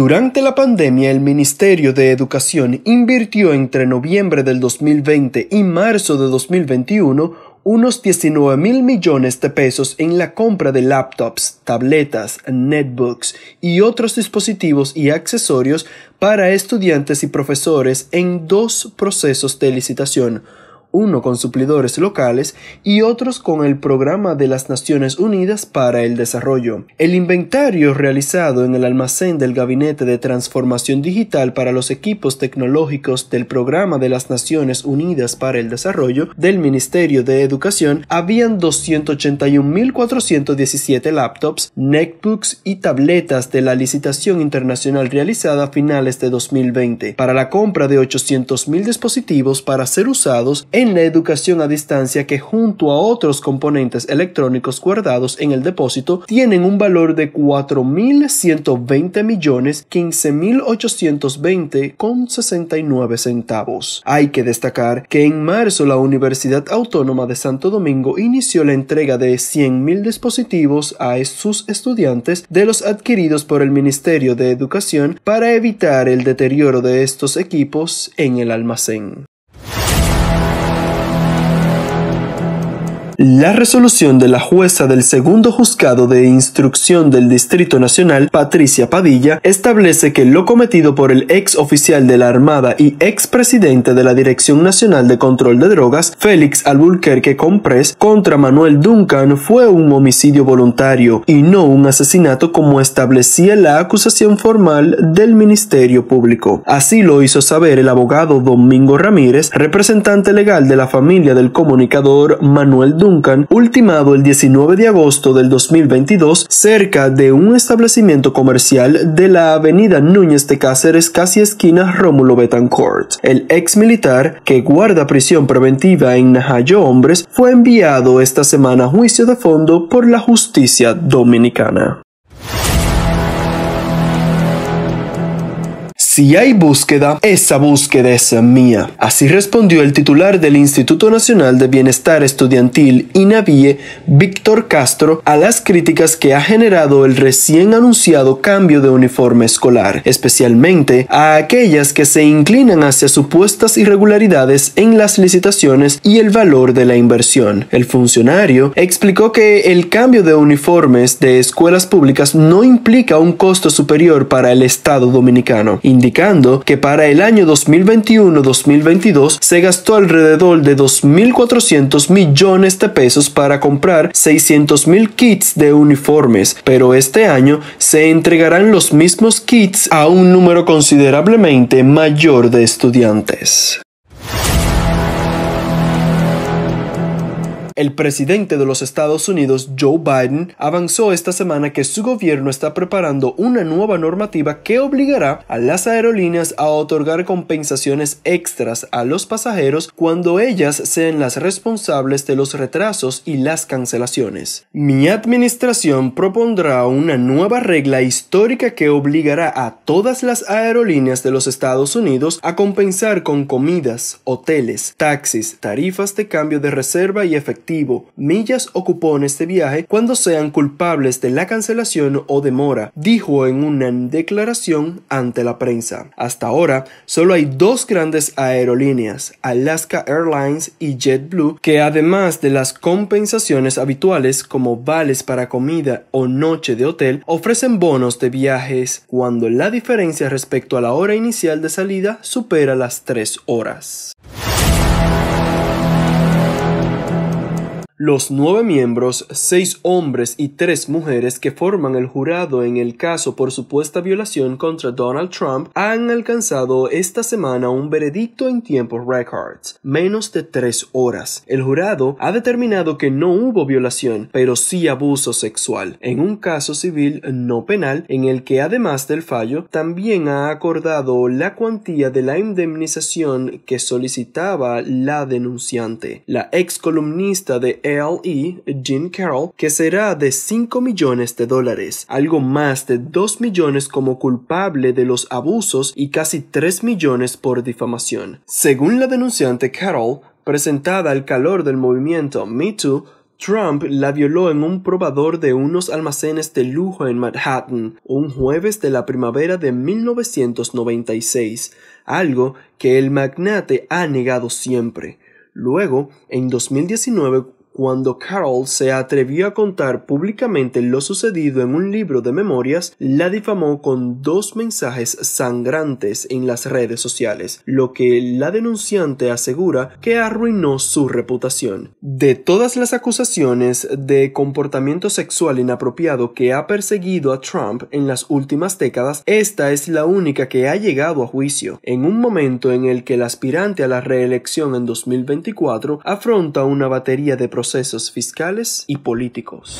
Durante la pandemia, el Ministerio de Educación invirtió entre noviembre del 2020 y marzo de 2021 unos 19 mil millones de pesos en la compra de laptops, tabletas, netbooks y otros dispositivos y accesorios para estudiantes y profesores en dos procesos de licitación uno con suplidores locales y otros con el Programa de las Naciones Unidas para el Desarrollo. El inventario realizado en el almacén del Gabinete de Transformación Digital para los equipos tecnológicos del Programa de las Naciones Unidas para el Desarrollo del Ministerio de Educación habían 281.417 laptops, netbooks y tabletas de la licitación internacional realizada a finales de 2020 para la compra de 800.000 dispositivos para ser usados en en la educación a distancia que junto a otros componentes electrónicos guardados en el depósito tienen un valor de 4.120 millones centavos. Hay que destacar que en marzo la Universidad Autónoma de Santo Domingo inició la entrega de 100.000 dispositivos a sus estudiantes de los adquiridos por el Ministerio de Educación para evitar el deterioro de estos equipos en el almacén. La resolución de la jueza del segundo juzgado de instrucción del Distrito Nacional, Patricia Padilla, establece que lo cometido por el ex oficial de la Armada y ex presidente de la Dirección Nacional de Control de Drogas, Félix Alburquerque Comprés, contra Manuel Duncan fue un homicidio voluntario y no un asesinato como establecía la acusación formal del Ministerio Público. Así lo hizo saber el abogado Domingo Ramírez, representante legal de la familia del comunicador Manuel Duncan ultimado el 19 de agosto del 2022 cerca de un establecimiento comercial de la avenida Núñez de Cáceres, casi esquina Rómulo Betancourt. El ex militar, que guarda prisión preventiva en Najayo Hombres, fue enviado esta semana a juicio de fondo por la justicia dominicana. Si hay búsqueda, esa búsqueda es mía. Así respondió el titular del Instituto Nacional de Bienestar Estudiantil, INAVIE, Víctor Castro, a las críticas que ha generado el recién anunciado cambio de uniforme escolar, especialmente a aquellas que se inclinan hacia supuestas irregularidades en las licitaciones y el valor de la inversión. El funcionario explicó que el cambio de uniformes de escuelas públicas no implica un costo superior para el Estado dominicano, indicando que para el año 2021-2022 se gastó alrededor de 2.400 millones de pesos para comprar 600.000 kits de uniformes, pero este año se entregarán los mismos kits a un número considerablemente mayor de estudiantes. El presidente de los Estados Unidos, Joe Biden, avanzó esta semana que su gobierno está preparando una nueva normativa que obligará a las aerolíneas a otorgar compensaciones extras a los pasajeros cuando ellas sean las responsables de los retrasos y las cancelaciones. Mi administración propondrá una nueva regla histórica que obligará a todas las aerolíneas de los Estados Unidos a compensar con comidas, hoteles, taxis, tarifas de cambio de reserva y efectivo millas o cupones de viaje cuando sean culpables de la cancelación o demora, dijo en una declaración ante la prensa. Hasta ahora, solo hay dos grandes aerolíneas, Alaska Airlines y JetBlue, que además de las compensaciones habituales como vales para comida o noche de hotel, ofrecen bonos de viajes cuando la diferencia respecto a la hora inicial de salida supera las tres horas. Los nueve miembros, seis hombres y tres mujeres que forman el jurado en el caso por supuesta violación contra Donald Trump han alcanzado esta semana un veredicto en tiempo record, menos de tres horas. El jurado ha determinado que no hubo violación, pero sí abuso sexual, en un caso civil no penal en el que además del fallo también ha acordado la cuantía de la indemnización que solicitaba la denunciante. La ex columnista de LE, Jim Carroll, que será de 5 millones de dólares, algo más de 2 millones como culpable de los abusos y casi 3 millones por difamación. Según la denunciante Carroll, presentada al calor del movimiento Me Too, Trump la violó en un probador de unos almacenes de lujo en Manhattan un jueves de la primavera de 1996, algo que el magnate ha negado siempre. Luego, en 2019, cuando Carol se atrevió a contar públicamente lo sucedido en un libro de memorias, la difamó con dos mensajes sangrantes en las redes sociales, lo que la denunciante asegura que arruinó su reputación. De todas las acusaciones de comportamiento sexual inapropiado que ha perseguido a Trump en las últimas décadas, esta es la única que ha llegado a juicio, en un momento en el que el aspirante a la reelección en 2024 afronta una batería de procesos fiscales y políticos.